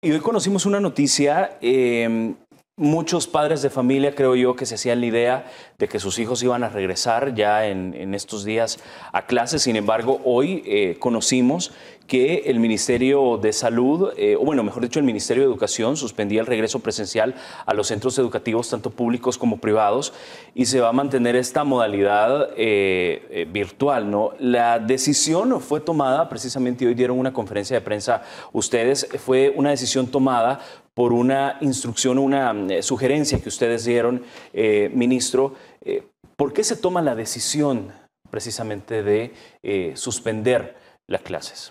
Y hoy conocimos una noticia em, Muchos padres de familia, creo yo, que se hacían la idea de que sus hijos iban a regresar ya en, estos días a clases. Sin embargo, hoy eh, conocimos que el Ministerio de Salud, eh, o bueno, mejor dicho, el Ministerio de Educación suspendía el regreso presencial a los centros educativos, tanto públicos como privados, y se va a mantener esta modalidad eh, virtual, ¿no? La decisión fue tomada, precisamente hoy dieron una conferencia de prensa ustedes, fue una decisión tomada por una instrucción, una eh, sugerencia que ustedes dieron, eh, ministro. Eh, ¿Por qué se toma la decisión precisamente de suspender las clases?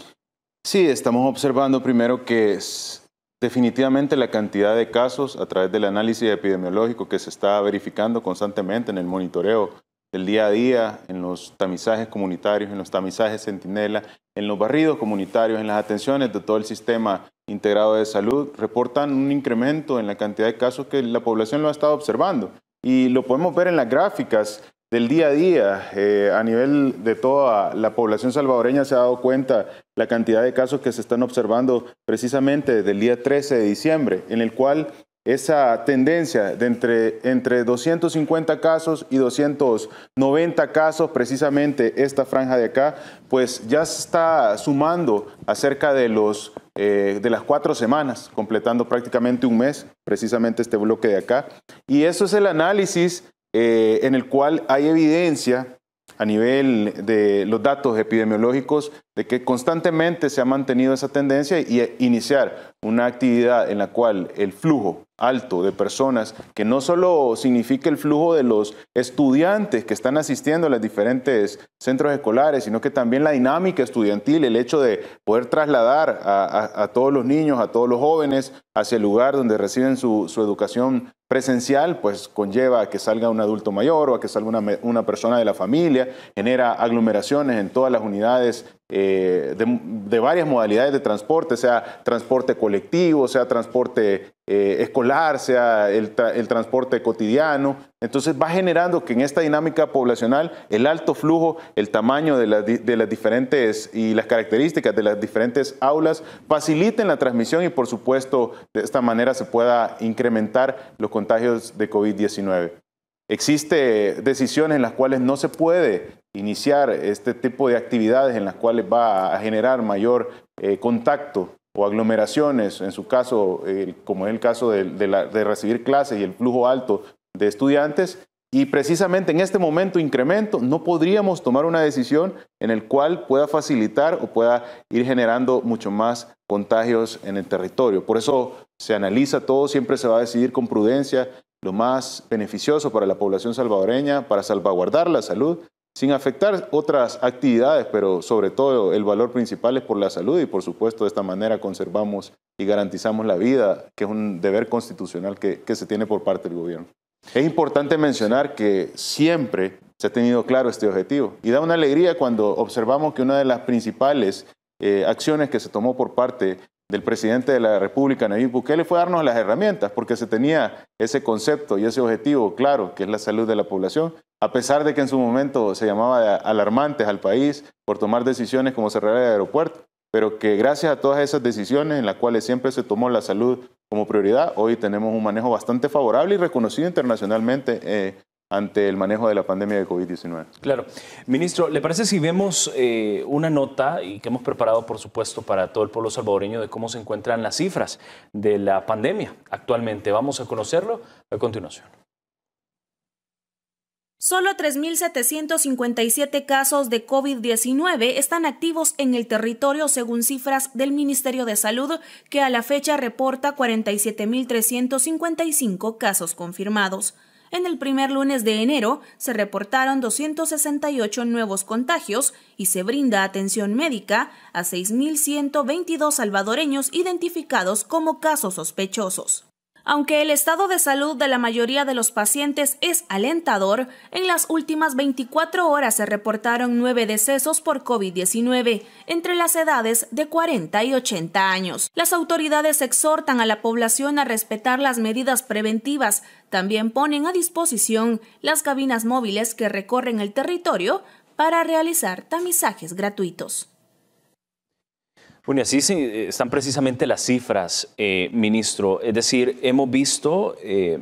Sí, estamos observando primero que es definitivamente la cantidad de casos a través del análisis epidemiológico que se está verificando constantemente en el monitoreo del día a día, en los tamizajes comunitarios, en los tamizajes centinela, en los barridos comunitarios, en las atenciones de todo el sistema Integrado de Salud reportan un incremento en la cantidad de casos que la población lo ha estado observando. Y lo podemos ver en las gráficas del día a día. Eh, a nivel de toda la población salvadoreña se ha dado cuenta la cantidad de casos que se están observando precisamente desde el día 13 de diciembre, en el cual esa tendencia de entre, entre 250 casos y 290 casos, precisamente esta franja de acá, pues ya está sumando acerca de los eh, de las cuatro semanas, completando prácticamente un mes, precisamente este bloque de acá. Y eso es el análisis eh, en el cual hay evidencia a nivel de los datos epidemiológicos de que constantemente se ha mantenido esa tendencia y e, iniciar una actividad en la cual el flujo alto de personas, que no solo significa el flujo de los estudiantes que están asistiendo a los diferentes centros escolares, sino que también la dinámica estudiantil, el hecho de poder trasladar a, todos los niños, a todos los jóvenes hacia el lugar donde reciben su, educación presencial, pues conlleva a que salga un adulto mayor o a que salga una, persona de la familia, genera aglomeraciones en todas las unidades eh, de, varias modalidades de transporte, sea transporte colectivo, colectivo, sea transporte eh, escolar, sea el, transporte cotidiano. Entonces va generando que en esta dinámica poblacional el alto flujo, el tamaño de, las diferentes y las características de las diferentes aulas faciliten la transmisión y por supuesto de esta manera se pueda incrementar los contagios de COVID-19. Existen decisiones en las cuales no se puede iniciar este tipo de actividades en las cuales va a generar mayor eh, contacto o aglomeraciones, en su caso, como en el caso de, de recibir clases y el flujo alto de estudiantes, y precisamente en este momento incremento, no podríamos tomar una decisión en el cual pueda facilitar o pueda ir generando mucho más contagios en el territorio. Por eso se analiza todo, siempre se va a decidir con prudencia lo más beneficioso para la población salvadoreña, para salvaguardar la salud sin afectar otras actividades, pero sobre todo el valor principal es por la salud y por supuesto de esta manera conservamos y garantizamos la vida, que es un deber constitucional que, se tiene por parte del gobierno. Es importante mencionar que siempre se ha tenido claro este objetivo y da una alegría cuando observamos que una de las principales eh, acciones que se tomó por parte del presidente de la República, Nayib Bukele, fue darnos las herramientas, porque se tenía ese concepto y ese objetivo claro, que es la salud de la población, a pesar de que en su momento se llamaba alarmantes al país por tomar decisiones como cerrar el aeropuerto, pero que gracias a todas esas decisiones en las cuales siempre se tomó la salud como prioridad, hoy tenemos un manejo bastante favorable y reconocido internacionalmente eh, ante el manejo de la pandemia de COVID-19. Claro. Ministro, ¿le parece si vemos eh, una nota y que hemos preparado, por supuesto, para todo el pueblo salvadoreño de cómo se encuentran las cifras de la pandemia actualmente? Vamos a conocerlo a continuación. Solo 3.757 casos de COVID-19 están activos en el territorio según cifras del Ministerio de Salud, que a la fecha reporta 47.355 casos confirmados. En el primer lunes de enero se reportaron 268 nuevos contagios y se brinda atención médica a 6.122 salvadoreños identificados como casos sospechosos. Aunque el estado de salud de la mayoría de los pacientes es alentador, en las últimas 24 horas se reportaron nueve decesos por COVID-19 entre las edades de 40 y 80 años. Las autoridades exhortan a la población a respetar las medidas preventivas. También ponen a disposición las cabinas móviles que recorren el territorio para realizar tamizajes gratuitos. Bueno, así eh, están precisamente las cifras, eh, ministro. Es decir, hemos visto eh,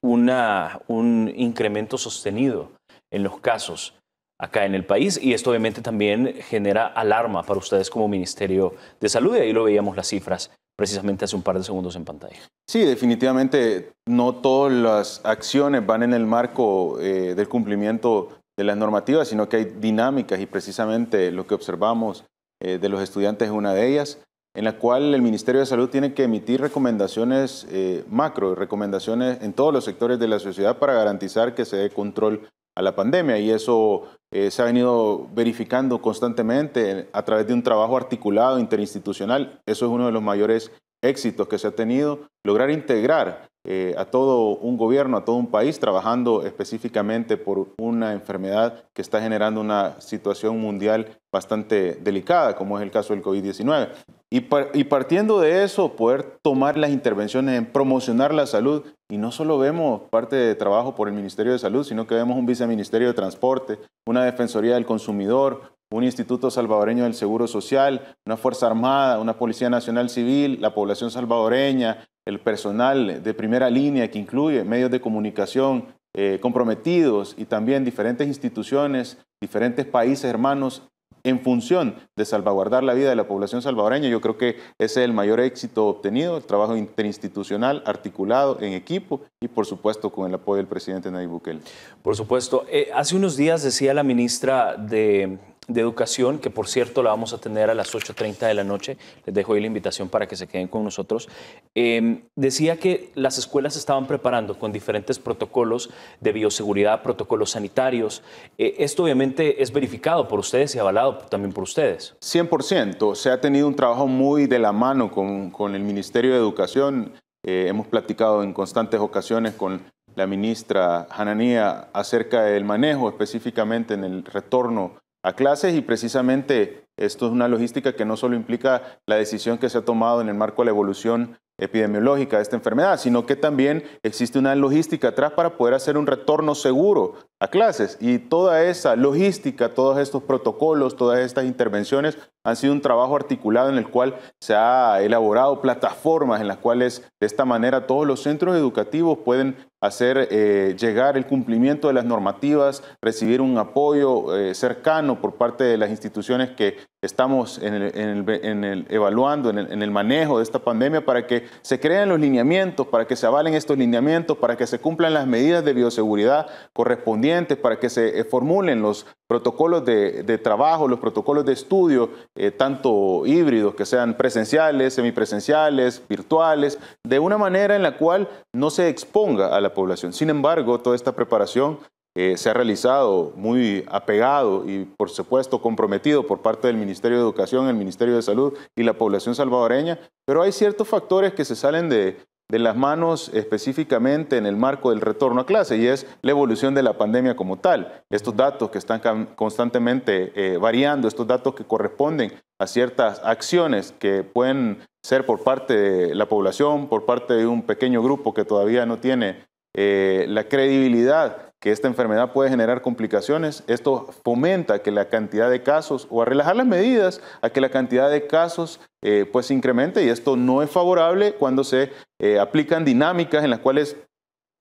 un incremento sostenido en los casos acá en el país y esto obviamente también genera alarma para ustedes como Ministerio de Salud y ahí lo veíamos las cifras precisamente hace un par de segundos en pantalla. Sí, definitivamente no todas las acciones van en el marco del cumplimiento de las normativas, sino que hay dinámicas y precisamente lo que observamos eh, de los estudiantes es una de ellas, en la cual el Ministerio de Salud tiene que emitir recomendaciones eh, macro, recomendaciones en todos los sectores de la sociedad para garantizar que se dé control a la pandemia y eso eh, se ha venido verificando constantemente eh, a través de un trabajo articulado interinstitucional. Eso es uno de los mayores éxitos que se ha tenido, lograr integrar eh, a todo un gobierno, a todo un país, trabajando específicamente por una enfermedad que está generando una situación mundial bastante delicada, como es el caso del COVID-19. Y, y, partiendo de eso, poder tomar las intervenciones en promocionar la salud. Y no solo vemos parte de trabajo por el Ministerio de Salud, sino que vemos un viceministerio de Transporte, una Defensoría del Consumidor, un Instituto Salvadoreño del Seguro Social, una Fuerza Armada, una Policía Nacional Civil, la población salvadoreña, el personal de primera línea que incluye medios de comunicación eh, comprometidos y también diferentes instituciones, diferentes países hermanos en función de salvaguardar la vida de la población salvadoreña. Yo creo que ese es el mayor éxito obtenido, el trabajo interinstitucional, articulado, en equipo y por supuesto con el apoyo del presidente Nayib Bukele. Por supuesto. Eh, hace unos días decía la ministra de de educación, que por cierto la vamos a tener a las 8.30 de la noche. Les dejo ahí la invitación para que se queden con nosotros. Em, decía que las escuelas estaban preparando con diferentes protocolos de bioseguridad, protocolos sanitarios. Eh, esto obviamente es verificado por ustedes y avalado también por ustedes. 100%. Se ha tenido un trabajo muy de la mano con, el Ministerio de Educación. Eh, hemos platicado en constantes ocasiones con la ministra Hananía acerca del manejo específicamente en el retorno a clases y precisamente esto es una logística que no solo implica la decisión que se ha tomado en el marco de la evolución epidemiológica de esta enfermedad, sino que también existe una logística atrás para poder hacer un retorno seguro a clases. Y toda esa logística, todos estos protocolos, todas estas intervenciones han sido un trabajo articulado en el cual se ha elaborado plataformas en las cuales de esta manera todos los centros educativos pueden hacer eh, llegar el cumplimiento de las normativas, recibir un apoyo eh, cercano por parte de las instituciones que estamos en el, en el, evaluando, en el, manejo de esta pandemia, para que se creen los lineamientos, para que se avalen estos lineamientos, para que se cumplan las medidas de bioseguridad correspondientes, para que se eh, formulen los protocolos de, trabajo, los protocolos de estudio, eh, tanto híbridos, que sean presenciales, semipresenciales, virtuales, de una manera en la cual no se exponga a la población. Sin embargo, toda esta preparación eh, se ha realizado muy apegado y, por supuesto, comprometido por parte del Ministerio de Educación, el Ministerio de Salud y la población salvadoreña, pero hay ciertos factores que se salen de, las manos específicamente en el marco del retorno a clase y es la evolución de la pandemia como tal. Estos datos que están constantemente eh, variando, estos datos que corresponden a ciertas acciones que pueden ser por parte de la población, por parte de un pequeño grupo que todavía no tiene eh, la credibilidad que esta enfermedad puede generar complicaciones. Esto fomenta que la cantidad de casos o a relajar las medidas a que la cantidad de casos eh, pues incremente y esto no es favorable cuando se eh, aplican dinámicas en las cuales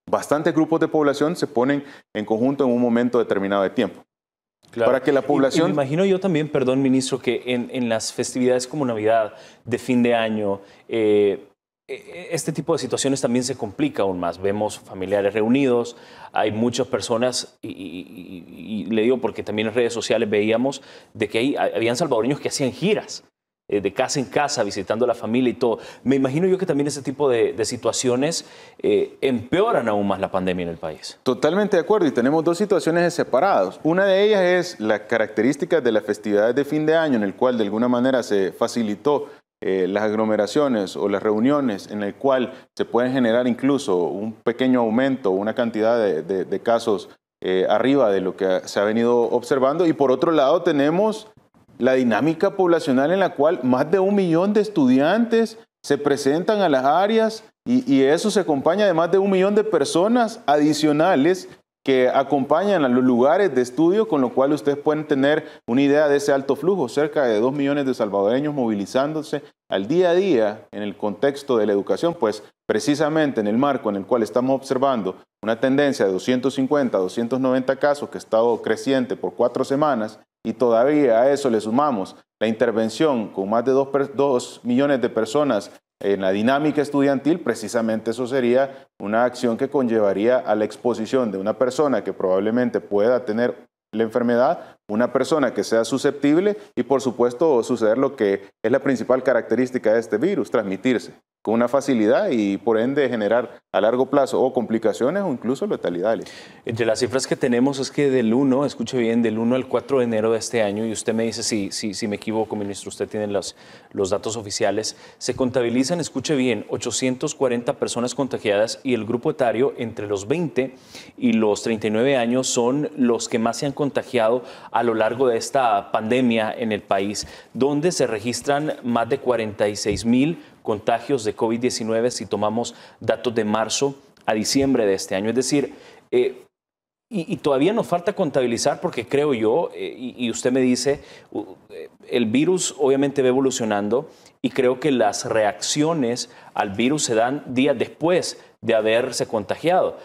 bastantes grupos de población se ponen en conjunto en un momento determinado de tiempo. Claro. Para que la población... me imagino yo también, perdón, ministro, que en, las festividades como Navidad, de fin de año, eh, e, e, este tipo de situaciones también se complica aún más. Vemos familiares reunidos, hay muchas personas, y, le digo porque también en redes sociales veíamos de que había habían salvadoreños que hacían giras eh, de casa en casa, visitando a la familia y todo. Me imagino yo que también ese tipo de, situaciones eh, empeoran aún más la pandemia en el país. Totalmente de acuerdo, y tenemos dos situaciones separadas. Una de ellas es las características de las festividades de fin de año, en el cual de alguna manera se facilitó eh, las aglomeraciones o las reuniones en las cuales se puede generar incluso un pequeño aumento, una cantidad de, casos eh, arriba de lo que se ha venido observando. Y por otro lado tenemos la dinámica poblacional en la cual más de un millón de estudiantes se presentan a las áreas y eso se acompaña de más de un millón de personas adicionales que acompañan a los lugares de estudio, con lo cual ustedes pueden tener una idea de ese alto flujo, cerca de 2 millones de salvadoreños movilizándose al día a día en el contexto de la educación, pues precisamente en el marco en el cual estamos observando una tendencia de 250 290 casos que ha estado creciente por cuatro semanas y todavía a eso le sumamos la intervención con más de 2, 2 millones de personas en la dinámica estudiantil, precisamente eso sería una acción que conllevaría a la exposición de una persona que probablemente pueda tener la enfermedad, una persona que sea susceptible y por supuesto suceder lo que es la principal característica de este virus, transmitirse con una facilidad y por ende generar a largo plazo o complicaciones o incluso letalidades. Entre las cifras que tenemos es que del 1, escuche bien, del 1 al 4 de enero de este año, y usted me dice si, si, si me equivoco, ministro, usted tiene los, los datos oficiales, se contabilizan, escuche bien, 840 personas contagiadas y el grupo etario entre los 20 y los 39 años son los que más se han contagiado a lo largo de esta pandemia en el país, donde se registran más de 46 mil contagios de COVID-19 si tomamos datos de marzo a diciembre de este año. Es decir, eh, y, todavía nos falta contabilizar porque creo yo, eh, y, usted me dice, eh, el virus obviamente va evolucionando y creo que las reacciones al virus se dan días después de haberse contagiado.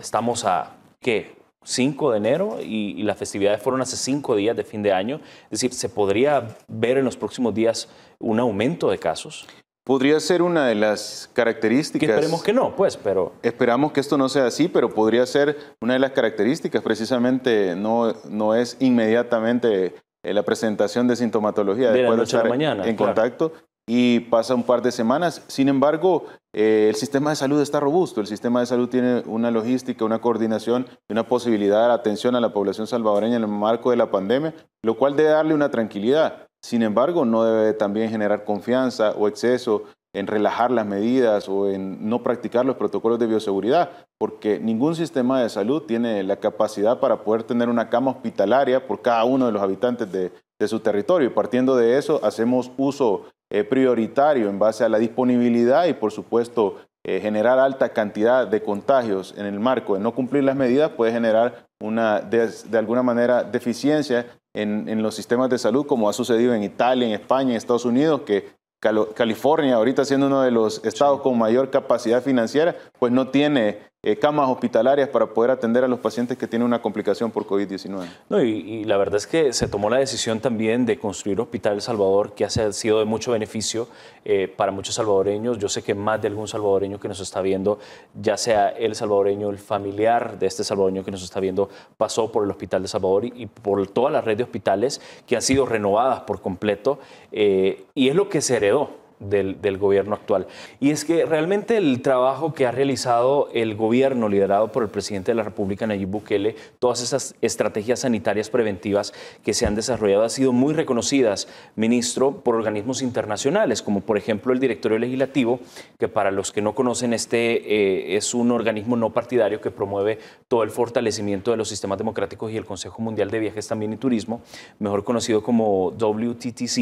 Estamos a, ¿qué? 5 de enero y, y las festividades fueron hace 5 días de fin de año. Es decir, ¿se podría ver en los próximos días un aumento de casos? Podría ser una de las características. Que esperemos que no, pues, pero. Esperamos que esto no sea así, pero podría ser una de las características. Precisamente no, no es inmediatamente eh, la presentación de sintomatología de de estar mañana, en contacto y pasa un par de semanas. Sin embargo, eh, el sistema de salud está robusto. El sistema de salud tiene una logística, una coordinación y una posibilidad de atención a la población salvadoreña en el marco de la pandemia, lo cual debe darle una tranquilidad. Sin embargo, no debe también generar confianza o exceso en relajar las medidas o en no practicar los protocolos de bioseguridad, porque ningún sistema de salud tiene la capacidad para poder tener una cama hospitalaria por cada uno de los habitantes de, su territorio. Y partiendo de eso, hacemos uso eh, prioritario en base a la disponibilidad y, por supuesto, eh, generar alta cantidad de contagios en el marco de no cumplir las medidas puede generar una, de alguna manera, deficiencia en, los sistemas de salud, como ha sucedido en Italia, en España, en Estados Unidos, que California, ahorita siendo uno de los estados con mayor capacidad financiera, pues no tiene eh, camas hospitalarias para poder atender a los pacientes que tienen una complicación por COVID-19. No, y, la verdad es que se tomó la decisión también de construir Hospital El Salvador, que ha sido de mucho beneficio eh, para muchos salvadoreños. Yo sé que más de algún salvadoreño que nos está viendo, ya sea el salvadoreño, el familiar de este salvadoreño que nos está viendo, pasó por el Hospital de Salvador y, por toda la red de hospitales que han sido renovadas por completo. Eh, y es lo que se heredó del, gobierno actual. Y es que realmente el trabajo que ha realizado el gobierno liderado por el presidente de la República, Nayib Bukele, todas esas estrategias sanitarias preventivas que se han desarrollado han sido muy reconocidas, ministro, por organismos internacionales, como por ejemplo el Directorio Legislativo, que para los que no conocen este eh, es un organismo no partidario que promueve todo el fortalecimiento de los sistemas democráticos y el Consejo Mundial de Viajes también y Turismo, mejor conocido como WTTC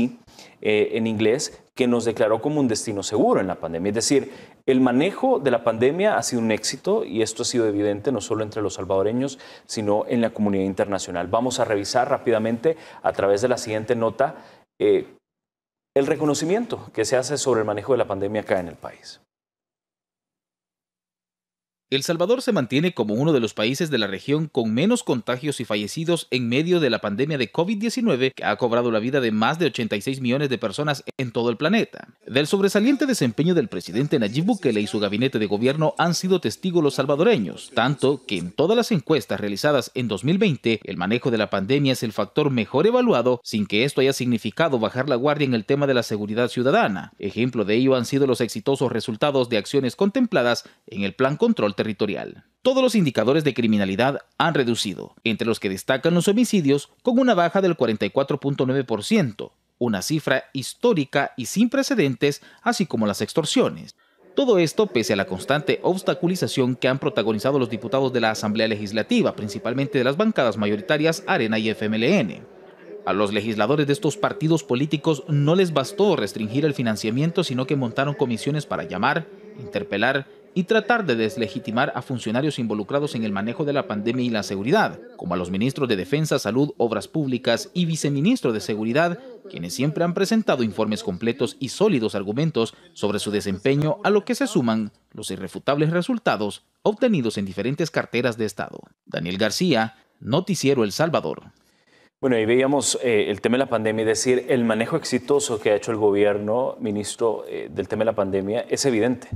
eh, en inglés, que nos declaró como un destino seguro en la pandemia. Es decir, el manejo de la pandemia ha sido un éxito y esto ha sido evidente no solo entre los salvadoreños, sino en la comunidad internacional. Vamos a revisar rápidamente a través de la siguiente nota eh, el reconocimiento que se hace sobre el manejo de la pandemia acá en el país. El Salvador se mantiene como uno de los países de la región con menos contagios y fallecidos en medio de la pandemia de COVID-19 que ha cobrado la vida de más de 86 millones de personas en todo el planeta. Del sobresaliente desempeño del presidente Nayib Bukele y su gabinete de gobierno han sido testigos los salvadoreños, tanto que en todas las encuestas realizadas en 2020, el manejo de la pandemia es el factor mejor evaluado sin que esto haya significado bajar la guardia en el tema de la seguridad ciudadana. Ejemplo de ello han sido los exitosos resultados de acciones contempladas en el Plan Control territorial. Todos los indicadores de criminalidad han reducido, entre los que destacan los homicidios, con una baja del 44.9%, una cifra histórica y sin precedentes, así como las extorsiones. Todo esto pese a la constante obstaculización que han protagonizado los diputados de la Asamblea Legislativa, principalmente de las bancadas mayoritarias Arena y FMLN. A los legisladores de estos partidos políticos no les bastó restringir el financiamiento, sino que montaron comisiones para llamar, interpelar y tratar de deslegitimar a funcionarios involucrados en el manejo de la pandemia y la seguridad, como a los ministros de Defensa, Salud, Obras Públicas y viceministro de Seguridad, quienes siempre han presentado informes completos y sólidos argumentos sobre su desempeño, a lo que se suman los irrefutables resultados obtenidos en diferentes carteras de Estado. Daniel García, Noticiero El Salvador. Bueno, ahí veíamos eh, el tema de la pandemia, y decir, el manejo exitoso que ha hecho el gobierno, ministro, eh, del tema de la pandemia es evidente.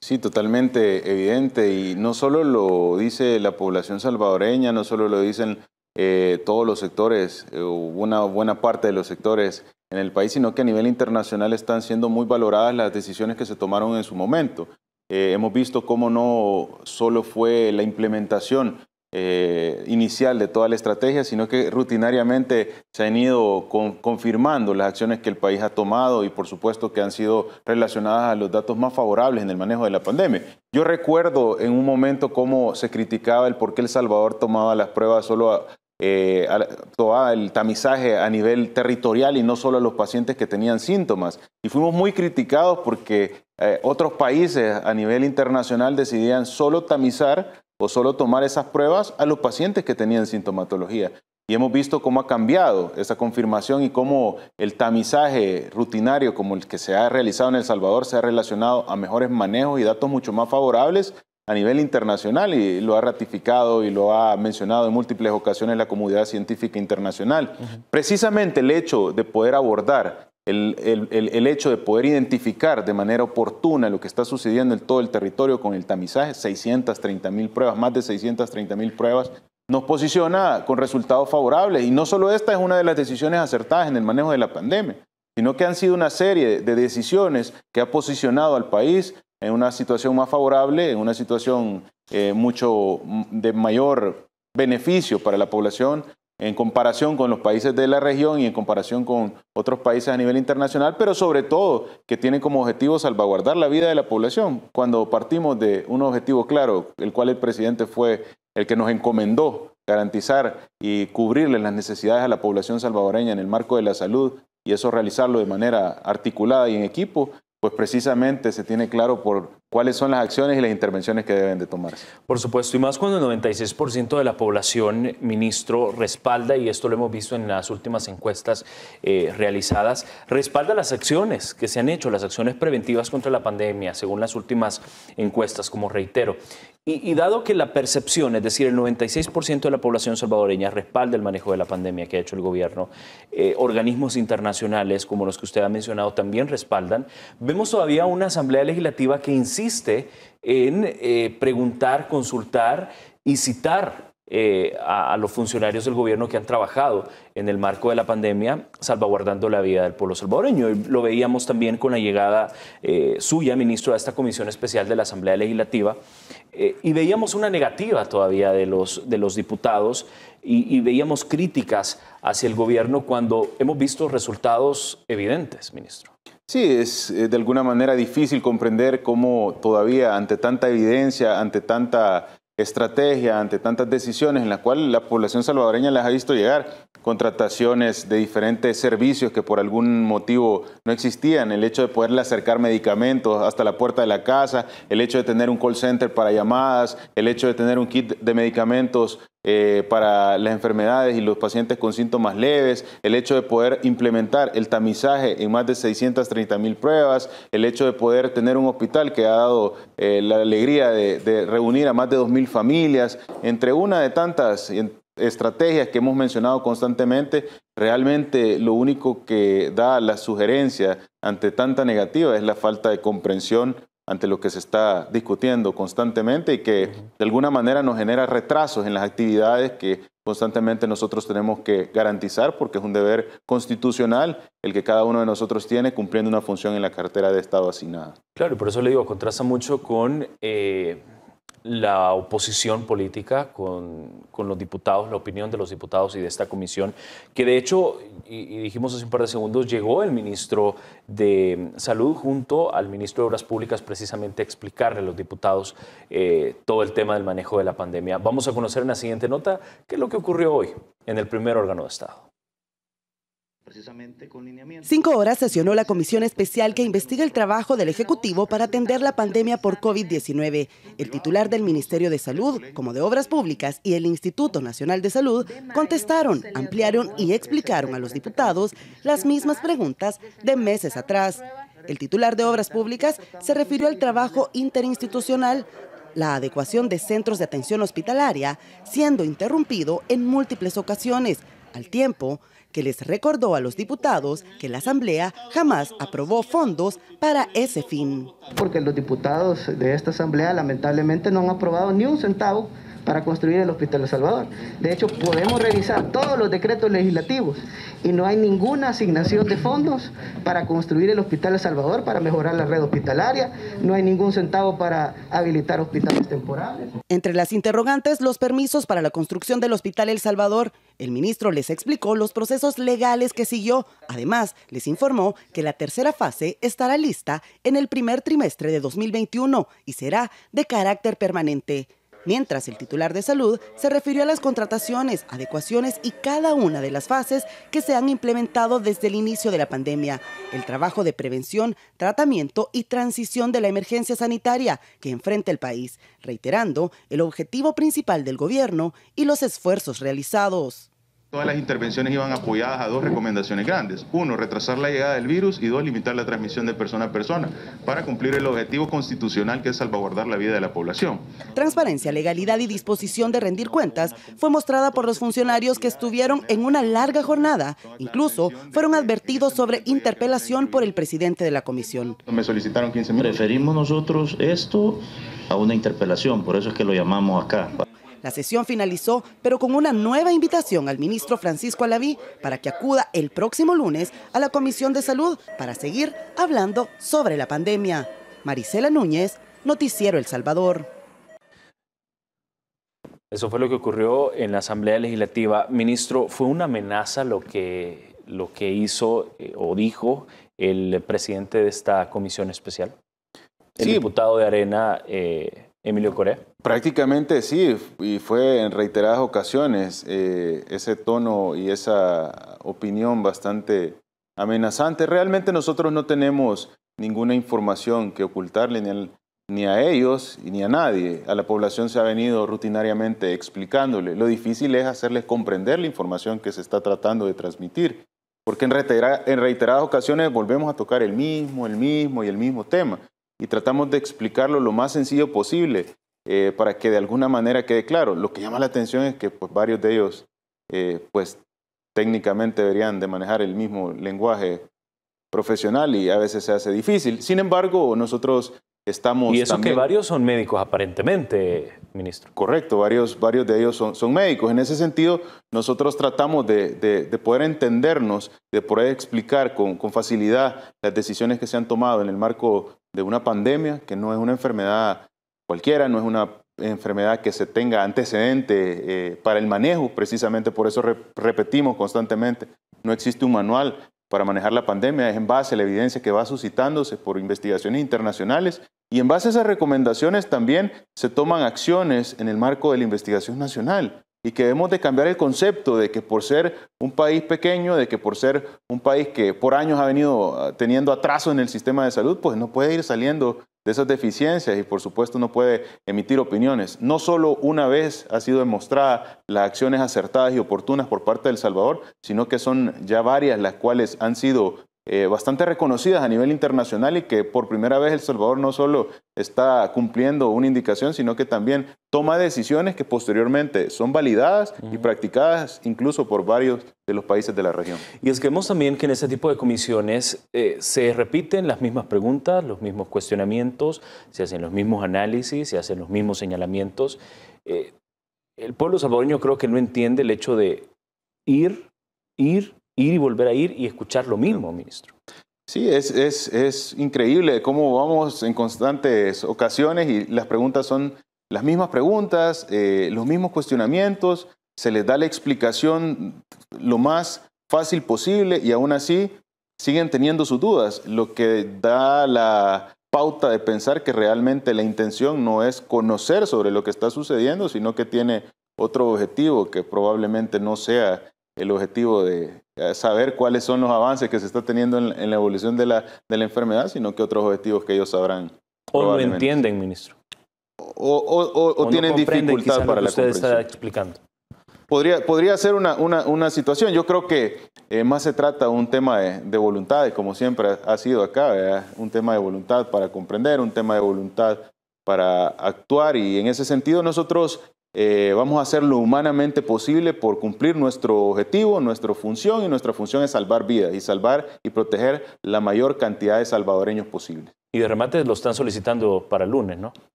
Sí, totalmente evidente. Y no solo lo dice la población salvadoreña, no solo lo dicen eh, todos los sectores, eh, una buena parte de los sectores en el país, sino que a nivel internacional están siendo muy valoradas las decisiones que se tomaron en su momento. Eh, hemos visto cómo no solo fue la implementación eh, inicial de toda la estrategia, sino que rutinariamente se han ido confirmando las acciones que el país ha tomado y por supuesto que han sido relacionadas a los datos más favorables en el manejo de la pandemia. Yo recuerdo en un momento cómo se criticaba el por qué El Salvador tomaba las pruebas solo a, eh, el tamizaje a nivel territorial y no solo a los pacientes que tenían síntomas. Y fuimos muy criticados porque eh, otros países a nivel internacional decidían solo tamizar o solo tomar esas pruebas a los pacientes que tenían sintomatología. Y hemos visto cómo ha cambiado esa confirmación y cómo el tamizaje rutinario como el que se ha realizado en El Salvador se ha relacionado a mejores manejos y datos mucho más favorables a nivel internacional y lo ha ratificado y lo ha mencionado en múltiples ocasiones la comunidad científica internacional. Precisamente el hecho de poder abordar el, hecho de poder identificar de manera oportuna lo que está sucediendo en todo el territorio con el tamizaje, 630 mil pruebas, más de 630 mil pruebas, nos posiciona con resultados favorables. Y no solo esta es una de las decisiones acertadas en el manejo de la pandemia, sino que han sido una serie de decisiones que ha posicionado al país en una situación más favorable, en una situación eh, mucho mm, de mayor beneficio para la población en comparación con los países de la región y en comparación con otros países a nivel internacional, pero sobre todo que tiene como objetivo salvaguardar la vida de la población, cuando partimos de un objetivo claro, el cual el presidente fue el que nos encomendó garantizar y cubrirle las necesidades a la población salvadoreña en el marco de la salud y eso realizarlo de manera articulada y en equipo, pues precisamente se tiene claro por ¿Cuáles son las acciones y las intervenciones que deben de tomarse? Por supuesto, y más cuando el 96% de la población, ministro, respalda, y esto lo hemos visto en las últimas encuestas eh, realizadas, respalda las acciones que se han hecho, las acciones preventivas contra la pandemia, según las últimas encuestas, como reitero. Y, dado que la percepción, es decir, el 96% de la población salvadoreña respalda el manejo de la pandemia que ha hecho el gobierno, eh, organismos internacionales como los que usted ha mencionado también respaldan, vemos todavía una asamblea legislativa que insiste en eh, preguntar, consultar y citar eh, a, los funcionarios del gobierno que han trabajado en el marco de la pandemia, salvaguardando la vida del pueblo salvadoreño. Y lo veíamos también con la llegada eh, suya, ministro, a esta comisión especial de la Asamblea Legislativa, y veíamos una negativa todavía de los, diputados y, y, veíamos críticas hacia el gobierno cuando hemos visto resultados evidentes, ministro. Sí, es eh, de alguna manera difícil comprender cómo todavía ante tanta evidencia, ante tanta estrategia, ante tantas decisiones en las cuales la población salvadoreña las ha visto llegar, contrataciones de diferentes servicios que por algún motivo no existían, el hecho de poderle acercar medicamentos hasta la puerta de la casa, el hecho de tener un call center para llamadas, el hecho de tener un kit de medicamentos eh, para las enfermedades y los pacientes con síntomas leves, el hecho de poder implementar el tamizaje en más de 630 mil pruebas, el hecho de poder tener un hospital que ha dado eh, la alegría de, de, reunir a más de 2 mil familias, entre una de tantas, estrategias que hemos mencionado constantemente, realmente lo único que da la sugerencia ante tanta negativa es la falta de comprensión ante lo que se está discutiendo constantemente y que de alguna manera nos genera retrasos en las actividades que constantemente nosotros tenemos que garantizar porque es un deber constitucional el que cada uno de nosotros tiene cumpliendo una función en la cartera de Estado asignada. Claro, por eso le digo, contrasta mucho con eh, la oposición política, con, los diputados, la opinión de los diputados y de esta comisión, que de hecho, y, dijimos hace un par de segundos, llegó el ministro de Salud junto al ministro de Obras Públicas precisamente a explicarle a los diputados eh, todo el tema del manejo de la pandemia. Vamos a conocer en la siguiente nota qué es lo que ocurrió hoy en el primer órgano de Estado con Cinco horas sesionó la comisión especial que investiga el trabajo del Ejecutivo para atender la pandemia por COVID-19. El titular del Ministerio de Salud, como de Obras Públicas y el Instituto Nacional de Salud, contestaron, ampliaron y explicaron a los diputados las mismas preguntas de meses atrás. El titular de Obras Públicas se refirió al trabajo interinstitucional la adecuación de centros de atención hospitalaria, siendo interrumpido en múltiples ocasiones al tiempo que les recordó a los diputados que la Asamblea jamás aprobó fondos para ese fin. Porque los diputados de esta Asamblea lamentablemente no han aprobado ni un centavo para construir el Hospital El Salvador. De hecho, podemos revisar todos los decretos legislativos y no hay ninguna asignación de fondos para construir el Hospital El Salvador, para mejorar la red hospitalaria, no hay ningún centavo para habilitar hospitales temporales. Entre las interrogantes, los permisos para la construcción del Hospital El Salvador, el ministro les explicó los procesos legales que siguió. Además, les informó que la tercera fase estará lista en el primer trimestre de 2021 y será de carácter permanente mientras el titular de salud se refirió a las contrataciones, adecuaciones y cada una de las fases que se han implementado desde el inicio de la pandemia, el trabajo de prevención, tratamiento y transición de la emergencia sanitaria que enfrenta el país, reiterando el objetivo principal del gobierno y los esfuerzos realizados. Todas las intervenciones iban apoyadas a dos recomendaciones grandes. Uno, retrasar la llegada del virus y dos, limitar la transmisión de persona a persona para cumplir el objetivo constitucional que es salvaguardar la vida de la población. Transparencia, legalidad y disposición de rendir cuentas fue mostrada por los funcionarios que estuvieron en una larga jornada. Incluso fueron advertidos sobre interpelación por el presidente de la comisión. Me solicitaron 15 minutos. Preferimos nosotros esto a una interpelación, por eso es que lo llamamos acá. La sesión finalizó, pero con una nueva invitación al ministro Francisco Alaví para que acuda el próximo lunes a la Comisión de Salud para seguir hablando sobre la pandemia. Marisela Núñez, Noticiero El Salvador. Eso fue lo que ocurrió en la Asamblea Legislativa. Ministro, ¿fue una amenaza lo que, lo que hizo eh, o dijo el presidente de esta comisión especial? El diputado de Arena, eh, Emilio Corea Prácticamente sí, y fue en reiteradas ocasiones eh, ese tono y esa opinión bastante amenazante. Realmente nosotros no tenemos ninguna información que ocultarle ni, a ellos ni a nadie. A la población se ha venido rutinariamente explicándole. Lo difícil es hacerles comprender la información que se está tratando de transmitir, porque en reiteradas ocasiones volvemos a tocar el mismo, el mismo y el mismo tema y tratamos de explicarlo lo más sencillo posible eh, para que de alguna manera quede claro. Lo que llama la atención es que pues, varios de ellos eh, pues, técnicamente deberían de manejar el mismo lenguaje profesional y a veces se hace difícil. Sin embargo, nosotros estamos... Y eso que varios son médicos aparentemente, ministro. Correcto, varios, varios de ellos son, son médicos. En ese sentido, nosotros tratamos de, poder entendernos, de poder explicar con, con, facilidad las decisiones que se han tomado en el marco de una pandemia, que no es una enfermedad cualquiera, no es una enfermedad que se tenga antecedente eh, para el manejo, precisamente por eso repetimos constantemente, no existe un manual para manejar la pandemia, es en base a la evidencia que va suscitándose por investigaciones internacionales y en base a esas recomendaciones también se toman acciones en el marco de la investigación nacional y que debemos de cambiar el concepto de que por ser un país pequeño, de que por ser un país que por años ha venido ah, teniendo atraso en el sistema de salud, pues no puede ir saliendo de esas deficiencias y por supuesto no puede emitir opiniones. No solo una vez ha sido demostrada las acciones acertadas y oportunas por parte del Salvador, sino que son ya varias las cuales han sido eh, bastante reconocidas a nivel internacional y que por primera vez El Salvador no solo está cumpliendo una indicación, sino que también toma decisiones que posteriormente son validadas y practicadas incluso por varios de los países de la región. Y es que vemos también que en ese tipo de comisiones eh, se repiten las mismas preguntas, los mismos cuestionamientos, se hacen los mismos análisis, se hacen los mismos señalamientos. Eh, el pueblo salvadoreño creo que no entiende el hecho de ir, ir ir y volver a ir y escuchar lo mismo, ministro. Sí, es, es, increíble cómo vamos en constantes ocasiones y las preguntas son las mismas preguntas, eh, los mismos cuestionamientos, se les da la explicación lo más fácil posible y aún así siguen teniendo sus dudas, lo que da la pauta de pensar que realmente la intención no es conocer sobre lo que está sucediendo, sino que tiene otro objetivo que probablemente no sea el objetivo de, eh, saber cuáles son los avances que se está teniendo en, la evolución de la, de la, enfermedad, sino que otros objetivos que ellos sabrán. O no entienden, ministro. O, tienen no dificultad para lo que la usted está explicando. Podría, podría ser una, una, una situación. Yo creo que eh, más se trata de un tema de, de voluntades, como siempre ha sido acá, un tema de voluntad para comprender, un tema de voluntad para actuar y en ese sentido nosotros eh, vamos a hacer lo humanamente posible por cumplir nuestro objetivo, nuestra función, y nuestra función es salvar vidas y salvar y proteger la mayor cantidad de salvadoreños posible. Y de remate lo están solicitando para el lunes, ¿no?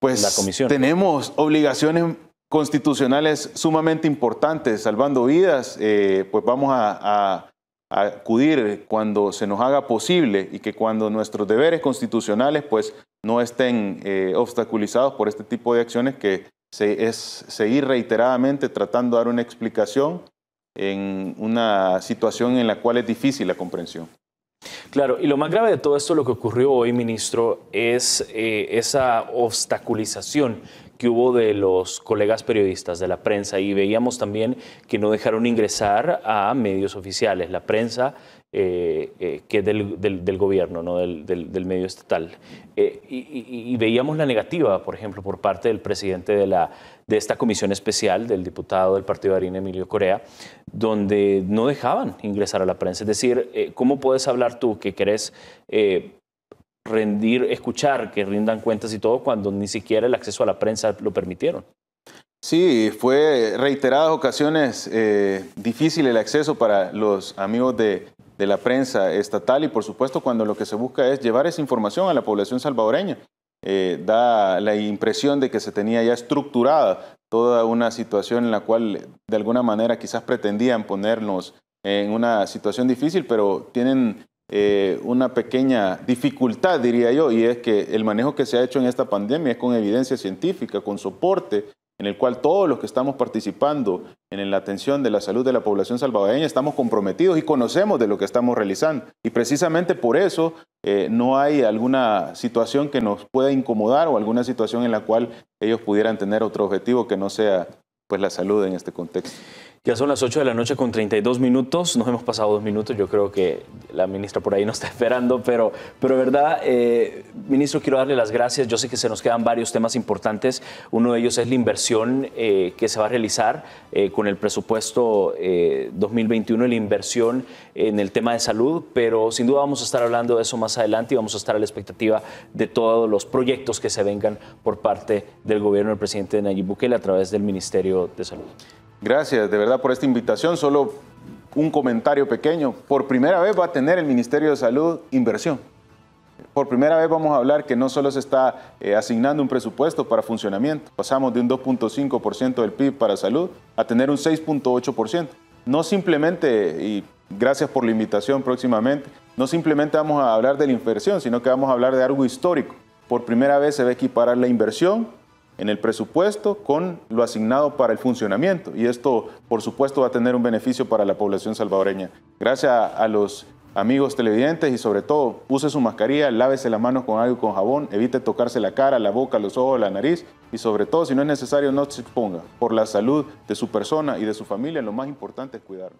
Pues tenemos obligaciones constitucionales sumamente importantes, salvando vidas, eh, pues vamos a, acudir cuando se nos haga posible y que cuando nuestros deberes constitucionales pues no estén eh, obstaculizados por este tipo de acciones que se, es seguir reiteradamente tratando de dar una explicación en una situación en la cual es difícil la comprensión. Claro, y lo más grave de todo esto, lo que ocurrió hoy, ministro, es eh, esa obstaculización que hubo de los colegas periodistas de la prensa y veíamos también que no dejaron ingresar a medios oficiales, la prensa eh, eh, que del, del, gobierno, no del, medio estatal. Eh, y, veíamos la negativa, por ejemplo, por parte del presidente de, la, de esta comisión especial, del diputado del Partido de Arina, Emilio Corea, donde no dejaban ingresar a la prensa. Es decir, ¿cómo puedes hablar tú que querés rendir, escuchar, que rindan cuentas y todo, cuando ni siquiera el acceso a la prensa lo permitieron. Sí, fue reiteradas ocasiones eh, difícil el acceso para los amigos de, la prensa estatal y por supuesto cuando lo que se busca es llevar esa información a la población salvadoreña. Eh, da la impresión de que se tenía ya estructurada toda una situación en la cual de alguna manera quizás pretendían ponernos en una situación difícil, pero tienen eh, una pequeña dificultad, diría yo, y es que el manejo que se ha hecho en esta pandemia es con evidencia científica, con soporte, en el cual todos los que estamos participando en la atención de la salud de la población salvadoreña estamos comprometidos y conocemos de lo que estamos realizando. Y precisamente por eso eh, no hay alguna situación que nos pueda incomodar o alguna situación en la cual ellos pudieran tener otro objetivo que no sea pues la salud en este contexto. Ya son las 8 de la noche con 32 minutos, nos hemos pasado dos minutos, yo creo que la ministra por ahí nos está esperando, pero, pero verdad, eh, ministro, quiero darle las gracias, yo sé que se nos quedan varios temas importantes, uno de ellos es la inversión eh, que se va a realizar eh, con el presupuesto 2021, la inversión en el tema de salud, pero sin duda vamos a estar hablando de eso más adelante y vamos a estar a la expectativa de todos los proyectos que se vengan por parte del gobierno del presidente Nayib Bukele a través del Ministerio de Salud. Gracias, de verdad, por esta invitación. Solo un comentario pequeño. Por primera vez va a tener el Ministerio de Salud inversión. Por primera vez vamos a hablar que no solo se está eh, asignando un presupuesto para funcionamiento. Pasamos de un 2.5% del PIB para salud a tener un 6.8%. No simplemente, y gracias por la invitación próximamente, no simplemente vamos a hablar de la inversión, sino que vamos a hablar de algo histórico. Por primera vez se va a equiparar la inversión en el presupuesto con lo asignado para el funcionamiento. Y esto, por supuesto, va a tener un beneficio para la población salvadoreña. Gracias a, los amigos televidentes y sobre todo, use su mascarilla, lávese las manos con algo con jabón, evite tocarse la cara, la boca, los ojos, la nariz y sobre todo, si no es necesario, no se exponga. Por la salud de su persona y de su familia, lo más importante es cuidarlo.